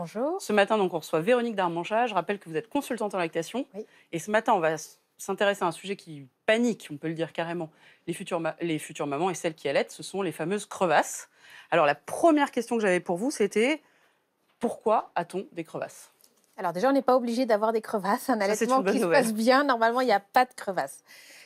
Bonjour. Ce matin, donc, on reçoit Véronique Darmanchat. Je rappelle que vous êtes consultante en lactation. Et ce matin, on va s'intéresser à un sujet qui panique, on peut le dire carrément, les futures, les futures mamans et celles qui allaitent, ce sont les fameuses crevasses. Alors, la première question que j'avais pour vous, c'était pourquoi a-t-on des crevasses alors déjà, on n'est pas obligé d'avoir des crevasses. Un allaitement qui se passe bien, normalement, il n'y a pas de crevasses.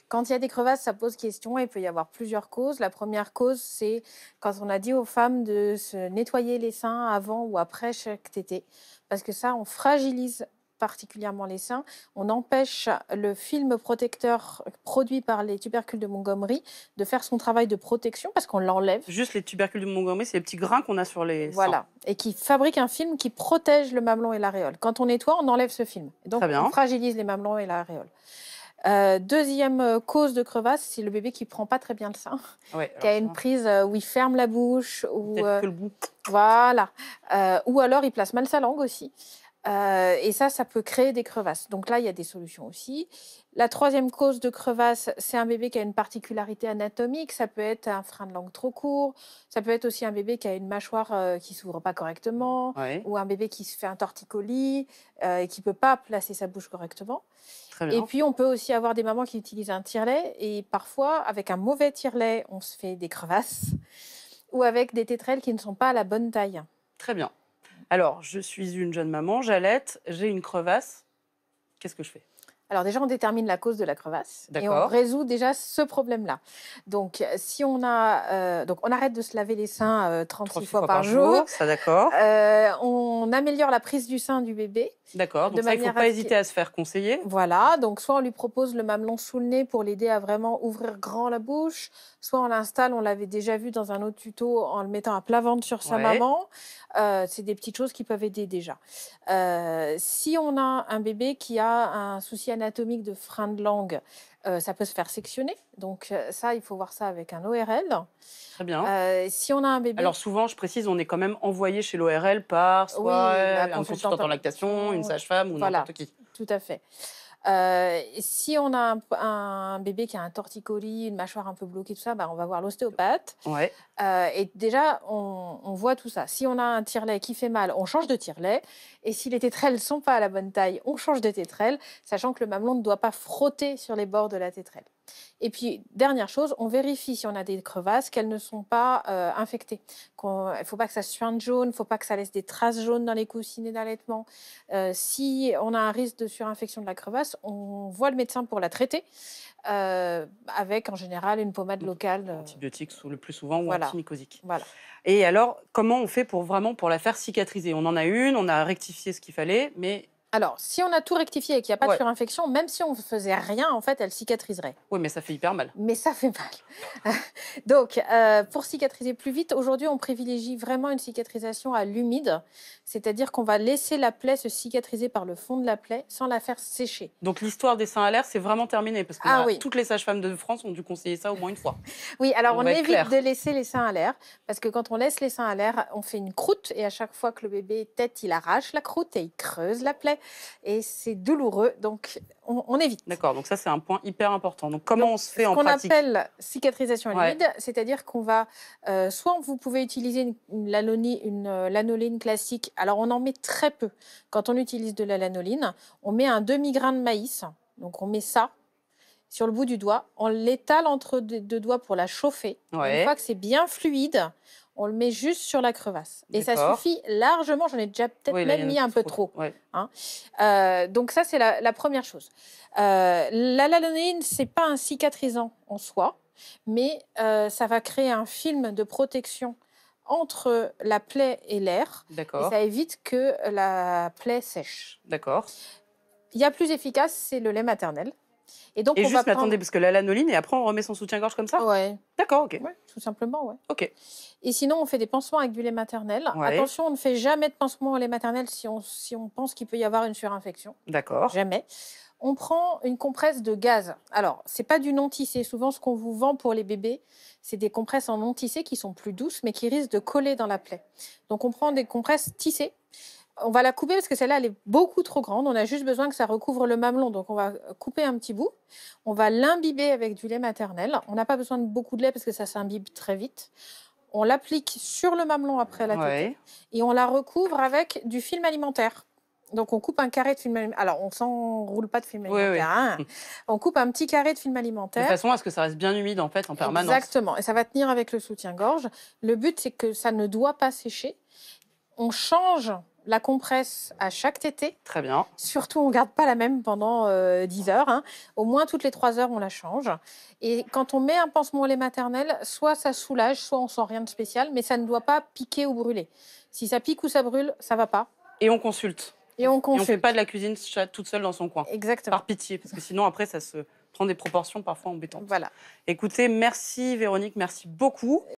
Quand il y a des crevasses, ça pose question. Il peut y avoir plusieurs causes. La première cause, c'est quand on a dit aux femmes de se nettoyer les seins avant ou après chaque tétée. Parce que ça, on fragilise particulièrement les seins. On empêche le film protecteur produit par les tubercules de Montgomery de faire son travail de protection parce qu'on l'enlève. Juste les tubercules de Montgomery, c'est les petits grains qu'on a sur les seins. Voilà, et qui fabrique un film qui protège le mamelon et l'aréole. Quand on nettoie, on enlève ce film. Donc Très bien. on fragilise les mamelons et l'aréole. Euh, deuxième euh, cause de crevasse, c'est le bébé qui prend pas très bien le sein, qui a une prise euh, où il ferme la bouche, ou voilà, ou alors il place mal sa langue aussi. Euh, et ça, ça peut créer des crevasses. Donc là, il y a des solutions aussi. La troisième cause de crevasse, c'est un bébé qui a une particularité anatomique. Ça peut être un frein de langue trop court. Ça peut être aussi un bébé qui a une mâchoire euh, qui s'ouvre pas correctement, ou un bébé qui se fait un torticolis euh, et qui peut pas placer sa bouche correctement. Et puis, on peut aussi avoir des mamans qui utilisent un tirelet. Et parfois, avec un mauvais tirelet, on se fait des crevasses. Ou avec des tétrelles qui ne sont pas à la bonne taille. Très bien. Alors, je suis une jeune maman, j'allaite, j'ai une crevasse. Qu'est-ce que je fais alors déjà, on détermine la cause de la crevasse et on résout déjà ce problème-là. Donc, euh, si on a, euh, donc on arrête de se laver les seins 36, euh, fois, par, jour, ça d'accord. on améliore la prise du sein du bébé. D'accord. Donc de ça, il ne faut pas hésiter à se faire conseiller. Voilà. Donc soit on lui propose le mamelon sous le nez pour l'aider à vraiment ouvrir grand la bouche, soit on l'installe. On l'avait déjà vu dans un autre tuto en le mettant à plat ventre sur sa maman. C'est des petites choses qui peuvent aider déjà. si on a un bébé qui a un souci anatomique de frein de langue, euh, ça peut se faire sectionner. Donc euh, ça, il faut voir ça avec un ORL. Très bien. Euh, si on a un bébé... Alors souvent, je précise, on est quand même envoyé chez l'ORL par soit bah, un consultant en lactation, une sage-femme ou n'importe qui. Tout à fait. Euh, si on a un, bébé qui a un torticolis, une mâchoire un peu bloquée, tout ça, bah, on va voir l'ostéopathe. Ouais. Euh, et déjà, on, on, voit tout ça. Si on a un tirelet qui fait mal, on change de tirelet. Et si les tétrelles ne sont pas à la bonne taille, on change de tétrelle, sachant que le mamelon ne doit pas frotter sur les bords de la tétrelle. Et puis, dernière chose, on vérifie si on a des crevasses qu'elles ne sont pas euh, infectées. Il ne faut pas que ça suinte jaune, il ne faut pas que ça laisse des traces jaunes dans les coussinets d'allaitement. Euh, si on a un risque de surinfection de la crevasse, on voit le médecin pour la traiter euh, avec en général une pommade locale. Antibiotique le plus souvent ou voilà. Voilà. Et alors, comment on fait pour vraiment pour la faire cicatriser On en a une, on a rectifié ce qu'il fallait, mais alors, si on a tout rectifié et qu'il n'y a pas de surinfection, même si on ne faisait rien, en fait, elle cicatriserait. Oui, mais ça fait hyper mal. Mais ça fait mal. Donc, euh, pour cicatriser plus vite, aujourd'hui, on privilégie vraiment une cicatrisation à l'humide, c'est-à-dire qu'on va laisser la plaie se cicatriser par le fond de la plaie sans la faire sécher. Donc, l'histoire des seins à l'air, c'est vraiment terminé, parce que ah toutes les sages-femmes de France ont dû conseiller ça au moins une fois. oui, alors on, évite de laisser les seins à l'air, parce que quand on laisse les seins à l'air, on fait une croûte, et à chaque fois que le bébé tête, il arrache la croûte et il creuse la plaie et c'est douloureux, donc on, évite. D'accord, donc ça c'est un point hyper important. Donc comment on se fait en pratique Ce qu'on appelle cicatrisation humide, c'est-à-dire qu'on va, euh, soit vous pouvez utiliser une, lanoline, une, euh, lanoline classique, alors on en met très peu. Quand on utilise de la lanoline, on met un demi-grain de maïs, donc on met ça sur le bout du doigt, on l'étale entre deux doigts pour la chauffer. Une fois que c'est bien fluide, on le met juste sur la crevasse. Et ça suffit largement. J'en ai déjà peut-être même mis un peu trop. Hein. Euh, donc ça, c'est la, première chose. Euh, ce c'est pas un cicatrisant en soi, mais euh, ça va créer un film de protection entre la plaie et l'air. D'accord. ça évite que la plaie sèche. D'accord. Il y a plus efficace, c'est le lait maternel. Et donc, on juste, va attendez, parce que la lanoline, et après, on remet son soutien-gorge comme ça Ouais. D'accord, ok. tout simplement, ouais. Ok. Et sinon, on fait des pansements avec du lait maternel. Attention, on ne fait jamais de pansement au lait maternel si on, pense qu'il peut y avoir une surinfection. D'accord. Jamais. On prend une compresse de gaz. Alors, c'est pas du non tissé. Souvent, ce qu'on vous vend pour les bébés, c'est des compresses en non tissé qui sont plus douces, mais qui risquent de coller dans la plaie. Donc, on prend des compresses tissées on va la couper parce que celle-là, elle est beaucoup trop grande. On a juste besoin que ça recouvre le mamelon. Donc, on va couper un petit bout. On va l'imbiber avec du lait maternel. On n'a pas besoin de beaucoup de lait parce que ça s'imbibe très vite. On l'applique sur le mamelon après la tête et on la recouvre avec du film alimentaire. Donc, on coupe un carré de film alimentaire. Alors, on s'enroule pas de film alimentaire. Hein. On coupe un petit carré de film alimentaire. De façon à ce que ça reste bien humide, en fait, en permanence. Exactement. Et ça va tenir avec le soutien-gorge. Le but, c'est que ça ne doit pas sécher. On change la compresse à chaque tété. Très bien. Surtout, on ne garde pas la même pendant 10 euh, heures. Hein. Au moins, toutes les 3 heures, on la change. Et quand on met un pansement au lait maternel, soit ça soulage, soit on sent rien de spécial, mais ça ne doit pas piquer ou brûler. Si ça pique ou ça brûle, ça va pas. Et on consulte. Et on consulte. on fait pas de la cuisine toute seule dans son coin. Exactement. Par pitié, parce que sinon, après, ça se prend des proportions parfois embêtantes. Voilà. Écoutez, merci Véronique, merci beaucoup.